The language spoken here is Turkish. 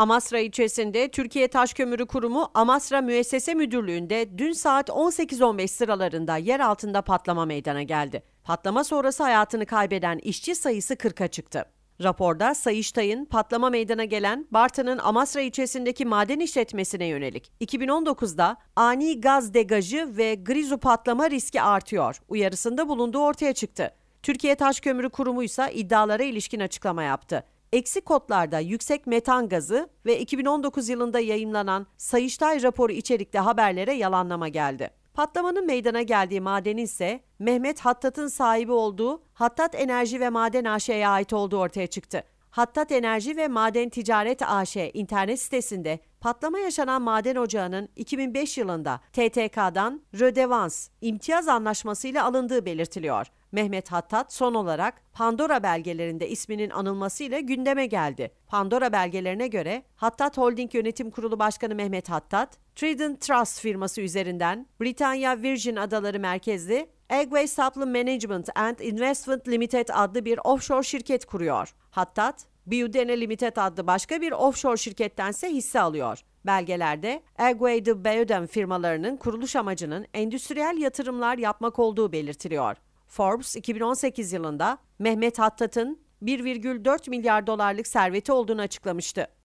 Amasra ilçesinde Türkiye Taş Kömürü Kurumu Amasra Müessese Müdürlüğü'nde dün saat 18.15 sıralarında yer altında patlama meydana geldi. Patlama sonrası hayatını kaybeden işçi sayısı 40'a çıktı. Raporda Sayıştay'ın patlama meydana gelen Bartın'ın Amasra ilçesindeki maden işletmesine yönelik 2019'da ani gaz degajı ve grizu patlama riski artıyor uyarısında bulunduğu ortaya çıktı. Türkiye Taş Kömürü Kurumu ise iddialara ilişkin açıklama yaptı. Eksi kodlarda yüksek metan gazı ve 2019 yılında yayımlanan Sayıştay raporu içerikli haberlere yalanlama geldi. Patlamanın meydana geldiği maden ise Mehmet Hattat'ın sahibi olduğu Hattat Enerji ve Maden AŞ'ye ait olduğu ortaya çıktı. Hattat Enerji ve Maden Ticaret AŞ internet sitesinde Patlama yaşanan maden ocağının 2005 yılında TTK'dan Rödevans imtiyaz anlaşmasıyla alındığı belirtiliyor. Mehmet Hattat son olarak Pandora belgelerinde isminin anılmasıyla gündeme geldi. Pandora belgelerine göre Hattat Holding Yönetim Kurulu Başkanı Mehmet Hattat, Trident Trust firması üzerinden Britanya Virgin Adaları merkezli Agway Supply Management and Investment Limited adlı bir offshore şirket kuruyor. Hattat, Biudene Limited adlı başka bir offshore şirkettense hisse alıyor. Belgelerde Agway'de Beuden firmalarının kuruluş amacının endüstriyel yatırımlar yapmak olduğu belirtiliyor. Forbes 2018 yılında Mehmet Hattat'ın 1,4 milyar dolarlık serveti olduğunu açıklamıştı.